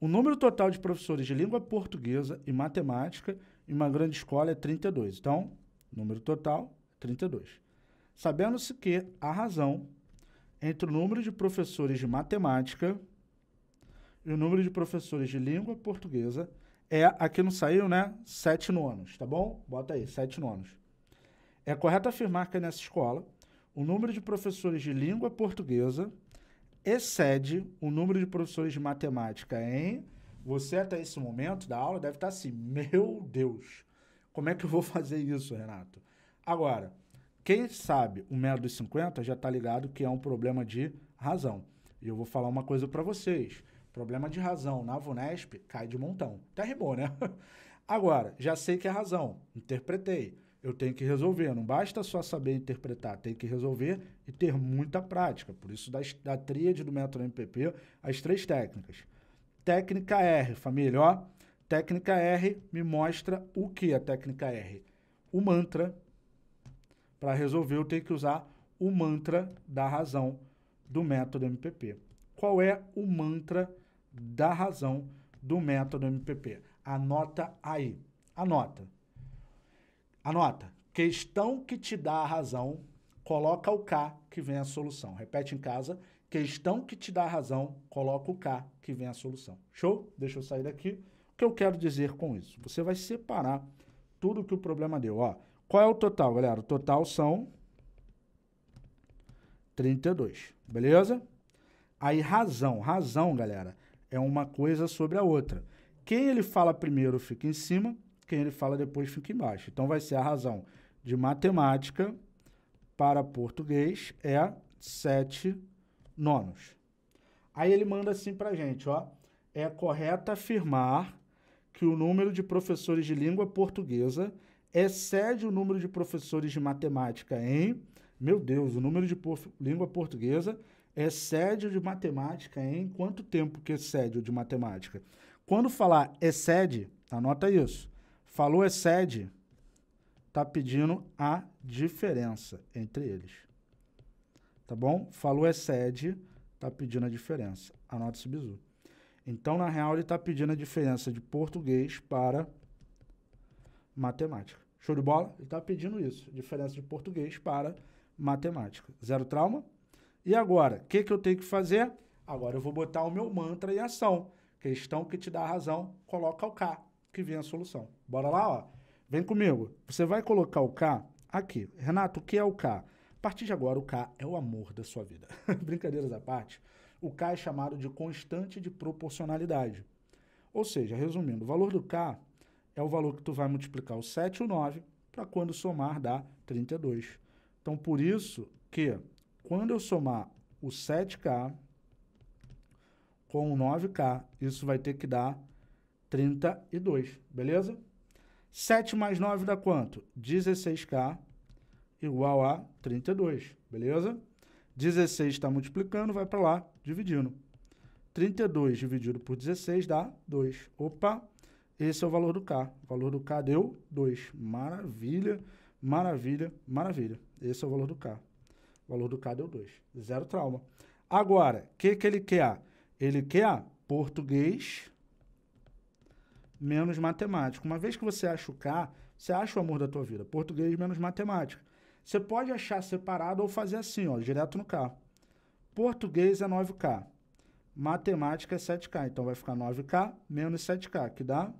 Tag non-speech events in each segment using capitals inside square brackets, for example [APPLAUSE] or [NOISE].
O número total de professores de língua portuguesa e matemática em uma grande escola é 32. Então, número total, 32. Sabendo-se que a razão entre o número de professores de matemática e o número de professores de língua portuguesa é, aqui não saiu, né? Sete nonos, tá bom? Bota aí, sete nonos. É correto afirmar que nessa escola o número de professores de língua portuguesa excede o número de professores de matemática em. Você, até esse momento da aula, deve estar assim: meu Deus, como é que eu vou fazer isso, Renato? Agora, quem sabe o método 50 já está ligado que é um problema de razão. E eu vou falar uma coisa para vocês: problema de razão na VUNESP cai de montão. Até rimou, né? [LAUGHS] Agora, já sei que é razão, interpretei eu tenho que resolver. Não basta só saber interpretar, tem que resolver e ter muita prática. Por isso, da, da tríade do método MPP, as três técnicas. Técnica R, família, ó. Técnica R me mostra o que é a técnica R? O mantra. Para resolver, eu tenho que usar o mantra da razão do método MPP. Qual é o mantra da razão do método MPP? Anota aí. Anota. Anota. Questão que te dá a razão, coloca o K que vem a solução. Repete em casa. Questão que te dá a razão, coloca o K que vem a solução. Show? Deixa eu sair daqui. O que eu quero dizer com isso? Você vai separar tudo que o problema deu. Ó, qual é o total, galera? O total são 32, beleza? Aí razão, razão, galera, é uma coisa sobre a outra. Quem ele fala primeiro fica em cima, quem ele fala depois fica embaixo. Então, vai ser a razão de matemática para português é 7 nonos. Aí ele manda assim para gente, ó. É correto afirmar que o número de professores de língua portuguesa excede o número de professores de matemática em... Meu Deus, o número de língua portuguesa excede o de matemática em... Quanto tempo que excede o de matemática? Quando falar excede, anota isso. Falou excede, é está pedindo a diferença entre eles. Tá bom? Falou excede, é está pedindo a diferença. Anota esse bizu. Então, na real, ele está pedindo a diferença de português para matemática. Show de bola? Ele está pedindo isso. Diferença de português para matemática. Zero trauma? E agora, o que, que eu tenho que fazer? Agora eu vou botar o meu mantra em ação. Questão que te dá razão, coloca o K que vem a solução. Bora lá, ó. Vem comigo. Você vai colocar o K aqui. Renato, o que é o K? A partir de agora, o K é o amor da sua vida. [LAUGHS] Brincadeiras à parte, o K é chamado de constante de proporcionalidade. Ou seja, resumindo, o valor do K é o valor que tu vai multiplicar o 7 e o 9 para quando somar dar 32. Então, por isso que quando eu somar o 7K com o 9K, isso vai ter que dar 32, beleza? 7 mais 9 dá quanto? 16K igual a 32, beleza? 16 está multiplicando, vai para lá, dividindo. 32 dividido por 16 dá 2. Opa, esse é o valor do K. O valor do K deu 2. Maravilha, maravilha, maravilha. Esse é o valor do K. O valor do K deu 2. Zero trauma. Agora, o que, que ele quer? Ele quer português menos matemática. Uma vez que você acha o K, você acha o amor da tua vida. Português menos matemática. Você pode achar separado ou fazer assim, ó, direto no K. Português é 9K. Matemática é 7K. Então vai ficar 9K menos 7K, que dá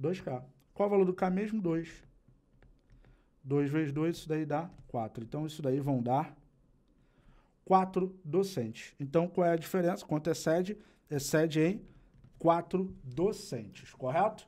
2K. Qual o valor do K mesmo? 2. 2 vezes 2, isso daí dá 4. Então isso daí vão dar 4 docentes. Então qual é a diferença? Quanto excede? É excede é em quatro docentes, correto?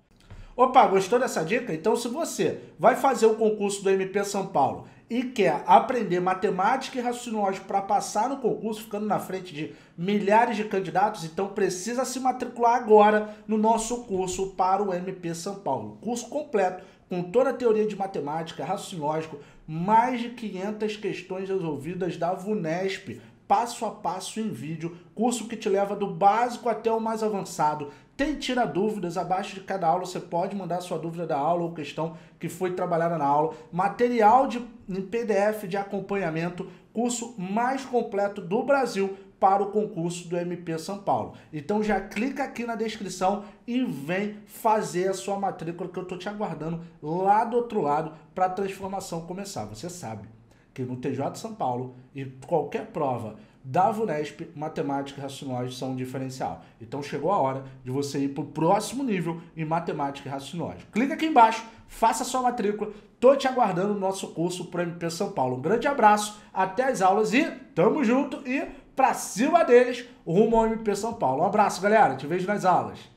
Opa, gostou dessa dica? Então, se você vai fazer o concurso do MP São Paulo e quer aprender matemática e raciocínio lógico para passar no concurso, ficando na frente de milhares de candidatos, então precisa se matricular agora no nosso curso para o MP São Paulo. Curso completo com toda a teoria de matemática, raciocínio lógico, mais de 500 questões resolvidas da VUNESP passo a passo em vídeo, curso que te leva do básico até o mais avançado. Tem tira dúvidas, abaixo de cada aula você pode mandar sua dúvida da aula ou questão que foi trabalhada na aula. Material de, em PDF de acompanhamento, curso mais completo do Brasil para o concurso do MP São Paulo. Então já clica aqui na descrição e vem fazer a sua matrícula que eu estou te aguardando lá do outro lado para a transformação começar, você sabe que no TJ de São Paulo e qualquer prova da VUNESP, matemática e racionais são um diferencial. Então chegou a hora de você ir para o próximo nível em matemática e racionais. Clica aqui embaixo, faça sua matrícula, tô te aguardando no nosso curso para MP São Paulo. Um grande abraço, até as aulas e tamo junto e para cima deles, rumo ao MP São Paulo. Um abraço, galera, te vejo nas aulas.